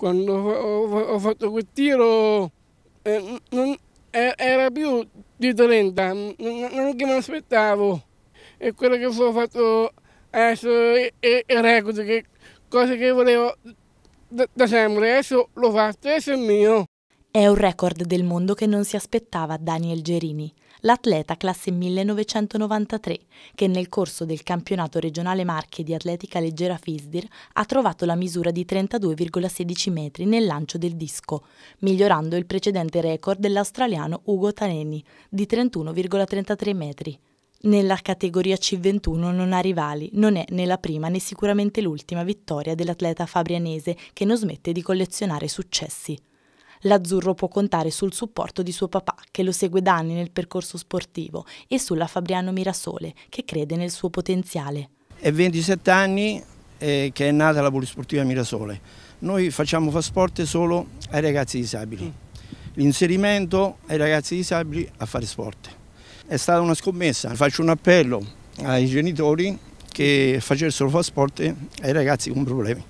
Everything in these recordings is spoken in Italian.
quando ho, fatto quel tiro eh, non, era più di 30, non, non che mi aspettavo. E quello che ho fatto adesso è, è, record, che, cosa che volevo da, da sempre, adesso l'ho fatto, adesso è mio. È un record del mondo che non si aspettava Daniel Gerini, l'atleta classe 1993, che nel corso del campionato regionale Marche di atletica leggera Fisdir ha trovato la misura di 32,16 metri nel lancio del disco, migliorando il precedente record dell'australiano Ugo Taneni di 31,33 metri. Nella categoria C21 non ha rivali, non è né la prima né sicuramente l'ultima vittoria dell'atleta fabrianese che non smette di collezionare successi l'azzurro può contare sul supporto di suo papà, che lo segue da anni nel percorso sportivo, e sulla Fabriano Mirasole, che crede nel suo potenziale. È 27 anni eh, che è nata la Polisportiva Mirasole. Noi facciamo fa sport solo ai ragazzi disabili. L'inserimento ai ragazzi disabili a fare sport. È stata una scommessa, faccio un appello ai genitori che facessero fa sport ai ragazzi con problemi.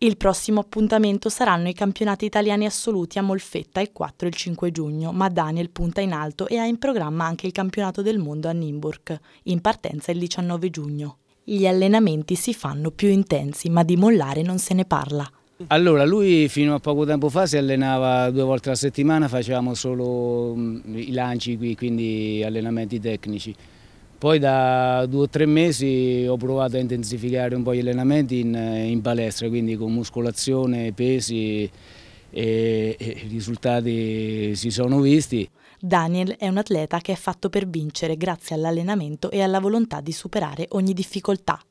Il prossimo appuntamento saranno i campionati italiani assoluti a Molfetta il 4 e il 5 giugno, ma Daniel punta in alto e ha in programma anche il campionato del mondo a Nimburg, in partenza il 19 giugno. Gli allenamenti si fanno più intensi, ma di mollare non se ne parla. Allora, lui fino a poco tempo fa si allenava due volte alla settimana, facevamo solo mm, i lanci qui, quindi allenamenti tecnici. Poi da due o tre mesi ho provato a intensificare un po' gli allenamenti in, in palestra, quindi con muscolazione, pesi e, e i risultati si sono visti. Daniel è un atleta che è fatto per vincere grazie all'allenamento e alla volontà di superare ogni difficoltà.